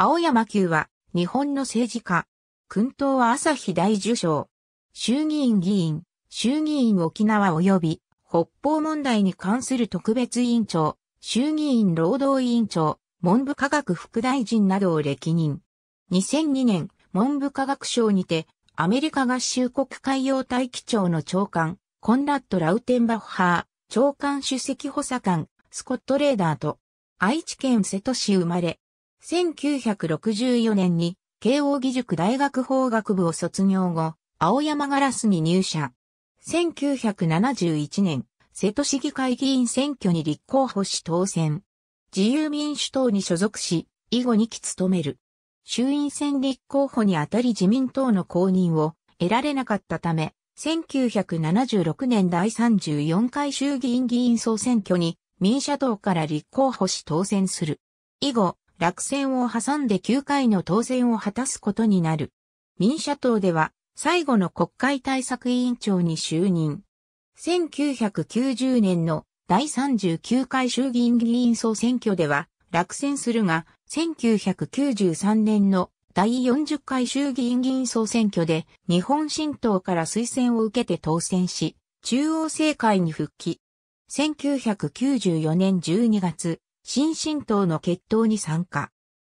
青山級は、日本の政治家。君党は朝日大受賞。衆議院議員、衆議院沖縄及び北方問題に関する特別委員長、衆議院労働委員長、文部科学副大臣などを歴任。2002年、文部科学省にて、アメリカ合衆国海洋大気庁の長官、コンラッド・ラウテンバッハー、長官主席補佐官、スコット・レーダーと、愛知県瀬戸市生まれ、1964年に慶応義塾大学法学部を卒業後、青山ガラスに入社。1971年、瀬戸市議会議員選挙に立候補し当選。自由民主党に所属し、以後2期務める。衆院選立候補にあたり自民党の公認を得られなかったため、1976年第34回衆議院議員総選挙に民社党から立候補し当選する。以後、落選を挟んで9回の当選を果たすことになる。民社党では最後の国会対策委員長に就任。1990年の第39回衆議院議員総選挙では落選するが、1993年の第40回衆議院議員総選挙で日本新党から推薦を受けて当選し、中央政界に復帰。1994年12月、新進党の決闘に参加。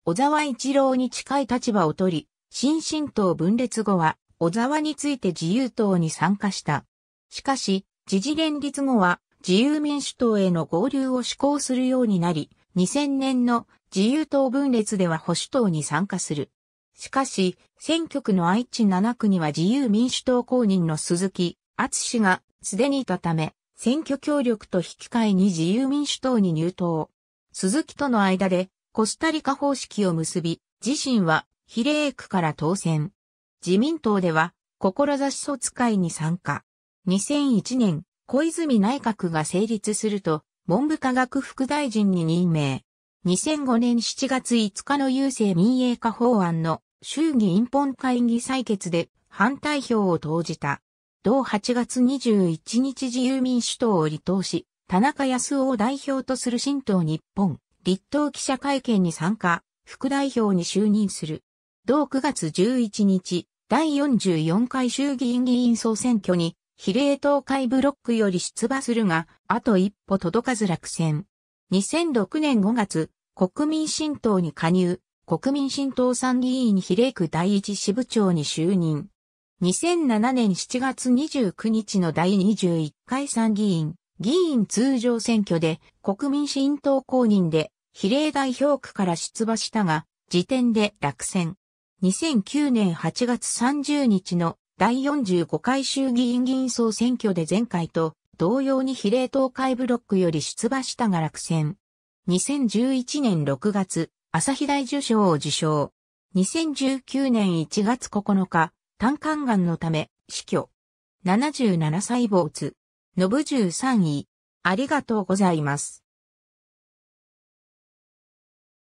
小沢一郎に近い立場を取り、新進党分裂後は、小沢について自由党に参加した。しかし、時事連立後は、自由民主党への合流を施行するようになり、2000年の自由党分裂では保守党に参加する。しかし、選挙区の愛知7区には自由民主党公認の鈴木厚氏がすでにいたため、選挙協力と引き換えに自由民主党に入党。鈴木との間でコスタリカ方式を結び、自身は比例区から当選。自民党では、志卒会に参加。2001年、小泉内閣が成立すると、文部科学副大臣に任命。2005年7月5日の郵政民営化法案の衆議院本会議採決で反対票を投じた。同8月21日自由民主党を離党し、田中康夫を代表とする新党日本、立党記者会見に参加、副代表に就任する。同9月11日、第44回衆議院議員総選挙に、比例党会ブロックより出馬するが、あと一歩届かず落選。2006年5月、国民新党に加入、国民新党参議院比例区第一支部長に就任。2007年7月29日の第21回参議院議員通常選挙で国民新党公認で比例代表区から出馬したが、時点で落選。2009年8月30日の第45回衆議院議員総選挙で前回と同様に比例東海ブロックより出馬したが落選。2011年6月、朝日大受賞を受賞。2019年1月9日、胆管癌のため死去。77歳没。のう13位、ありがとうございます。